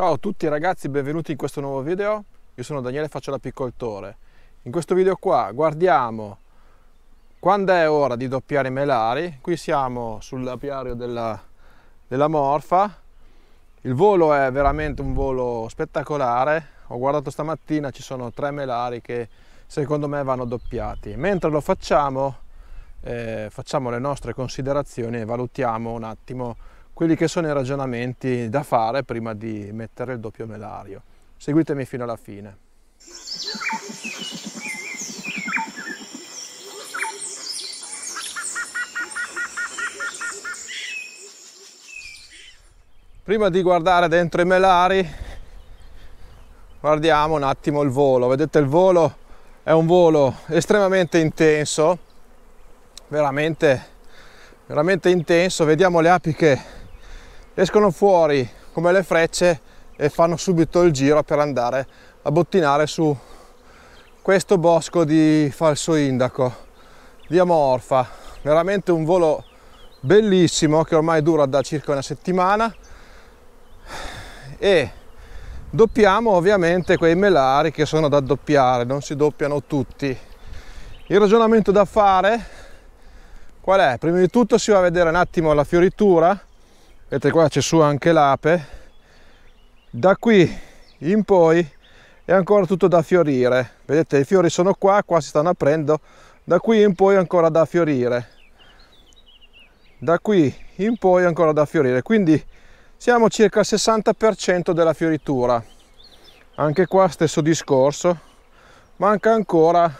Ciao a tutti ragazzi, benvenuti in questo nuovo video. Io sono Daniele, faccio l'apicoltore. In questo video qua guardiamo quando è ora di doppiare i melari. Qui siamo sull'apiario della, della Morfa. Il volo è veramente un volo spettacolare. Ho guardato stamattina, ci sono tre melari che secondo me vanno doppiati. Mentre lo facciamo, eh, facciamo le nostre considerazioni e valutiamo un attimo quelli che sono i ragionamenti da fare prima di mettere il doppio melario. Seguitemi fino alla fine. Prima di guardare dentro i melari, guardiamo un attimo il volo. Vedete il volo è un volo estremamente intenso, veramente, veramente intenso. Vediamo le apiche escono fuori come le frecce e fanno subito il giro per andare a bottinare su questo bosco di falso indaco di amorfa veramente un volo bellissimo che ormai dura da circa una settimana e doppiamo ovviamente quei melari che sono da doppiare non si doppiano tutti il ragionamento da fare qual è prima di tutto si va a vedere un attimo la fioritura vedete qua c'è su anche l'ape da qui in poi è ancora tutto da fiorire vedete i fiori sono qua qua si stanno aprendo da qui in poi ancora da fiorire da qui in poi ancora da fiorire quindi siamo circa al 60% della fioritura anche qua stesso discorso manca ancora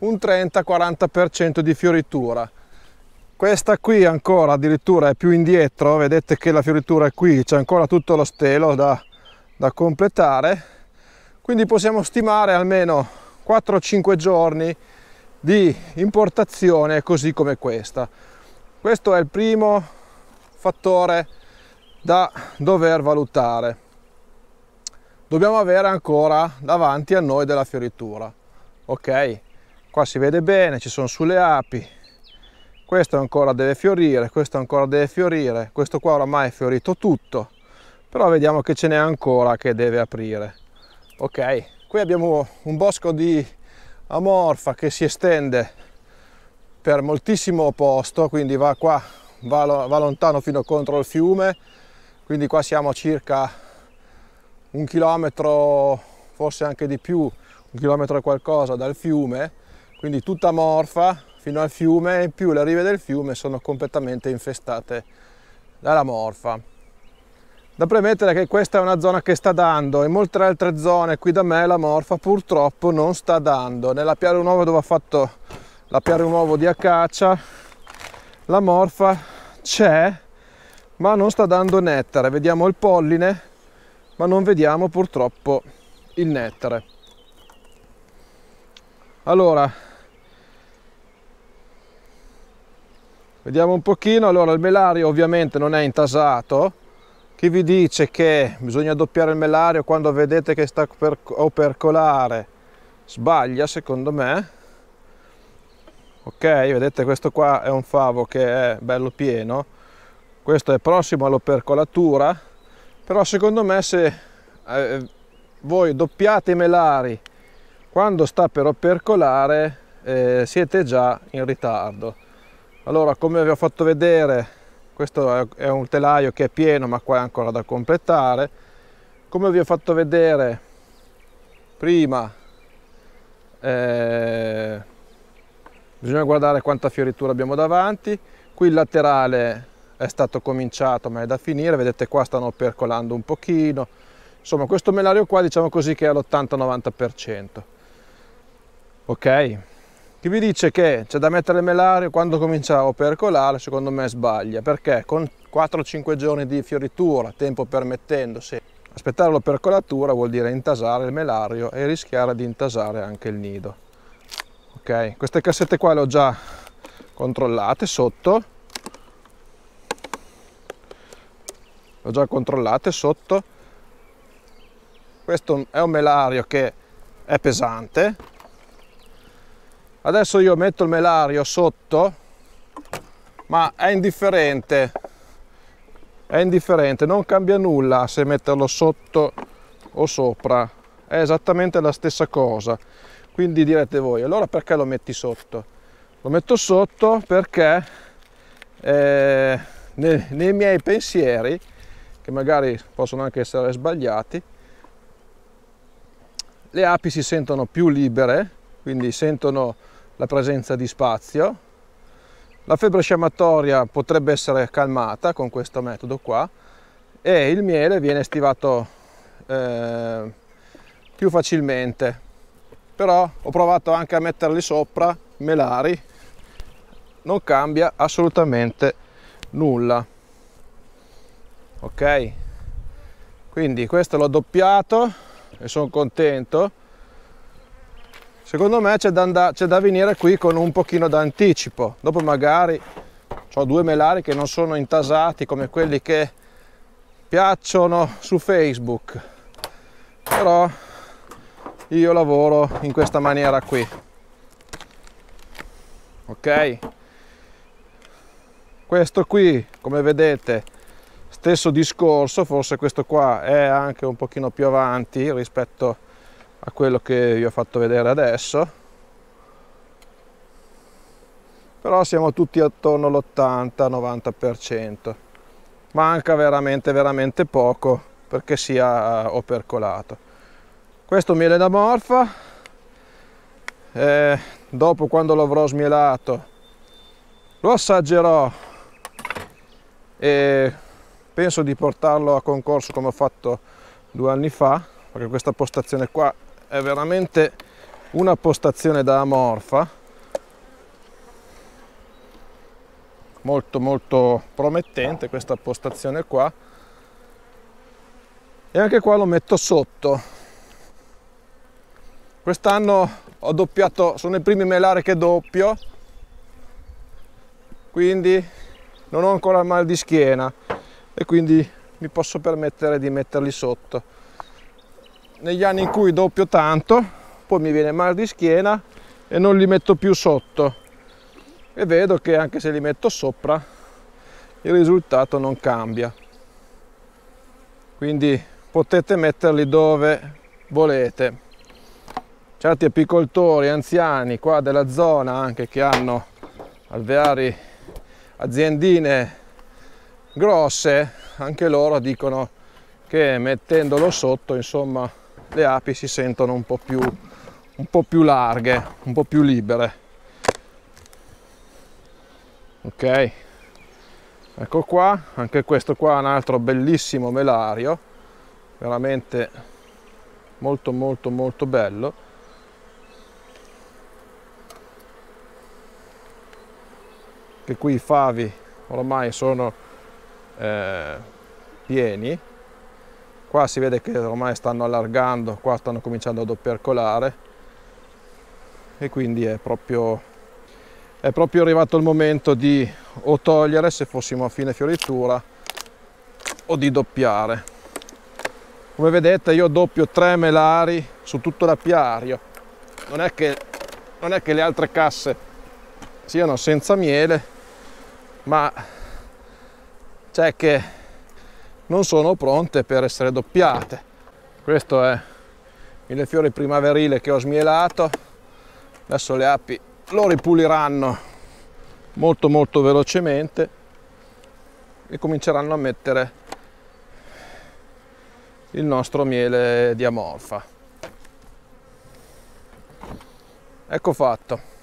un 30-40% di fioritura questa qui ancora addirittura è più indietro vedete che la fioritura è qui c'è ancora tutto lo stelo da, da completare quindi possiamo stimare almeno 4-5 giorni di importazione così come questa questo è il primo fattore da dover valutare dobbiamo avere ancora davanti a noi della fioritura ok qua si vede bene ci sono sulle api questo ancora deve fiorire, questo ancora deve fiorire, questo qua oramai è fiorito tutto, però vediamo che ce n'è ancora che deve aprire. Ok, qui abbiamo un bosco di amorfa che si estende per moltissimo posto, quindi va qua, va, va lontano fino contro il fiume, quindi qua siamo a circa un chilometro, forse anche di più, un chilometro e qualcosa dal fiume, quindi tutta amorfa, fino al fiume e in più le rive del fiume sono completamente infestate dalla morfa. Da premettere che questa è una zona che sta dando, in molte altre zone qui da me la morfa purtroppo non sta dando. Nella piara Nuova dove ho fatto la Piave Nuovo di Acacia la morfa c'è ma non sta dando nettare. Vediamo il polline ma non vediamo purtroppo il nettare. Allora, Vediamo un pochino, allora il melario ovviamente non è intasato, chi vi dice che bisogna doppiare il melario quando vedete che sta per, opercolare sbaglia secondo me, ok vedete questo qua è un favo che è bello pieno, questo è prossimo all'opercolatura, però secondo me se eh, voi doppiate i melari quando sta per opercolare eh, siete già in ritardo allora, come vi ho fatto vedere, questo è un telaio che è pieno, ma qua è ancora da completare. Come vi ho fatto vedere prima, eh, bisogna guardare quanta fioritura abbiamo davanti. Qui il laterale è stato cominciato, ma è da finire. Vedete qua stanno percolando un pochino. Insomma, questo melario qua diciamo così che è all'80-90%. Ok? Chi vi dice che c'è da mettere il melario quando comincia a opercolare, secondo me sbaglia, perché con 4-5 giorni di fioritura, tempo permettendosi, aspettare l'opercolatura vuol dire intasare il melario e rischiare di intasare anche il nido. Ok, queste cassette qua le ho già controllate sotto, le ho già controllate sotto, questo è un melario che è pesante, adesso io metto il melario sotto ma è indifferente è indifferente non cambia nulla se metterlo sotto o sopra è esattamente la stessa cosa quindi direte voi allora perché lo metti sotto lo metto sotto perché eh, nei, nei miei pensieri che magari possono anche essere sbagliati le api si sentono più libere quindi sentono la presenza di spazio. La febbre sciamatoria potrebbe essere calmata con questo metodo qua e il miele viene stivato eh, più facilmente. Però ho provato anche a metterli sopra melari, non cambia assolutamente nulla. Ok? Quindi questo l'ho doppiato e sono contento secondo me c'è da, da, venire qui con un pochino d'anticipo dopo magari ho due melari che non sono intasati come quelli che piacciono su facebook però io lavoro in questa maniera qui ok questo qui come vedete stesso discorso forse questo qua è anche un pochino più avanti rispetto a a quello che vi ho fatto vedere adesso però siamo tutti attorno all'80-90% per cento manca veramente veramente poco perché sia eh, opercolato questo miele da morfa eh, dopo quando l'avrò smielato lo assaggerò e penso di portarlo a concorso come ho fatto due anni fa perché questa postazione qua è veramente una postazione da amorfa molto molto promettente questa postazione qua e anche qua lo metto sotto quest'anno ho doppiato sono i primi melare che doppio quindi non ho ancora mal di schiena e quindi mi posso permettere di metterli sotto negli anni in cui doppio tanto poi mi viene mal di schiena e non li metto più sotto e vedo che anche se li metto sopra il risultato non cambia quindi potete metterli dove volete certi apicoltori anziani qua della zona anche che hanno alveari aziendine grosse anche loro dicono che mettendolo sotto insomma le api si sentono un po' più, un po più larghe, un po' più libere. Ok, ecco qua, anche questo qua è un altro bellissimo melario, veramente molto molto molto bello. Che qui i favi ormai sono eh, pieni Qua si vede che ormai stanno allargando, qua stanno cominciando a dopercolare e quindi è proprio, è proprio arrivato il momento di o togliere se fossimo a fine fioritura o di doppiare. Come vedete io doppio tre melari su tutto l'appiario, non è che, non è che le altre casse siano senza miele, ma c'è che non sono pronte per essere doppiate. Questo è il fiore primaverile che ho smielato. Adesso le api lo ripuliranno molto molto velocemente e cominceranno a mettere il nostro miele di amorfa. Ecco fatto.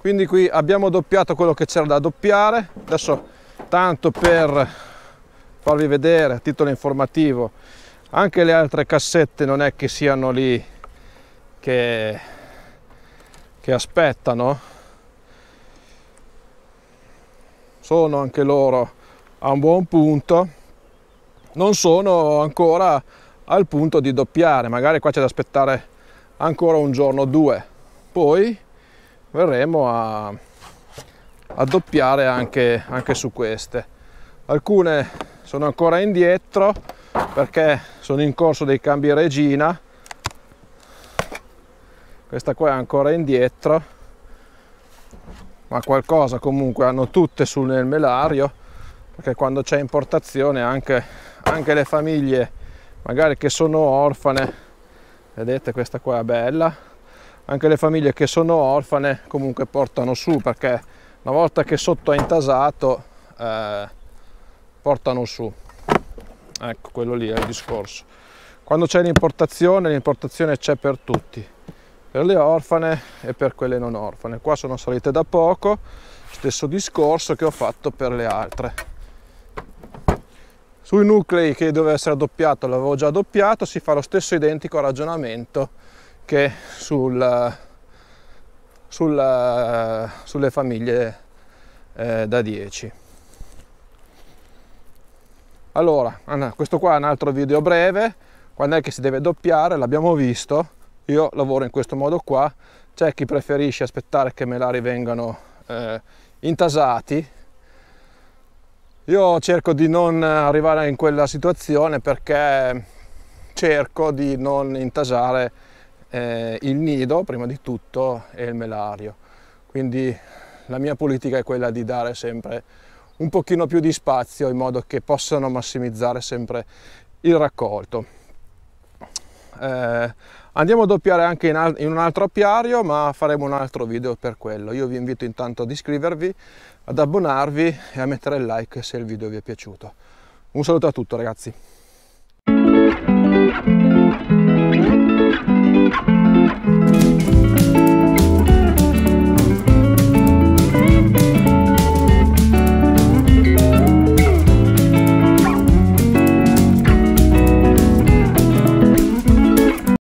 Quindi qui abbiamo doppiato quello che c'era da doppiare. Adesso tanto per farvi vedere a titolo informativo anche le altre cassette non è che siano lì che, che aspettano sono anche loro a un buon punto non sono ancora al punto di doppiare magari qua c'è da aspettare ancora un giorno o due poi verremo a, a doppiare anche, anche su queste alcune sono ancora indietro perché sono in corso dei cambi regina questa qua è ancora indietro ma qualcosa comunque hanno tutte sul nel melario perché quando c'è importazione anche, anche le famiglie magari che sono orfane vedete questa qua è bella anche le famiglie che sono orfane comunque portano su perché una volta che sotto è intasato eh, portano su. Ecco, quello lì è il discorso. Quando c'è l'importazione, l'importazione c'è per tutti, per le orfane e per quelle non orfane. Qua sono salite da poco, stesso discorso che ho fatto per le altre. Sui nuclei che doveva essere doppiato l'avevo già doppiato, si fa lo stesso identico ragionamento che sul, sul, eh, sulle famiglie eh, da 10 allora questo qua è un altro video breve quando è che si deve doppiare l'abbiamo visto io lavoro in questo modo qua c'è chi preferisce aspettare che melari vengano eh, intasati io cerco di non arrivare in quella situazione perché cerco di non intasare eh, il nido prima di tutto e il melario quindi la mia politica è quella di dare sempre un pochino più di spazio in modo che possano massimizzare sempre il raccolto. Eh, andiamo a doppiare anche in, al- in un altro apiario ma faremo un altro video per quello. Io vi invito intanto ad iscrivervi, ad abbonarvi e a mettere il like se il video vi è piaciuto. Un saluto a tutti ragazzi!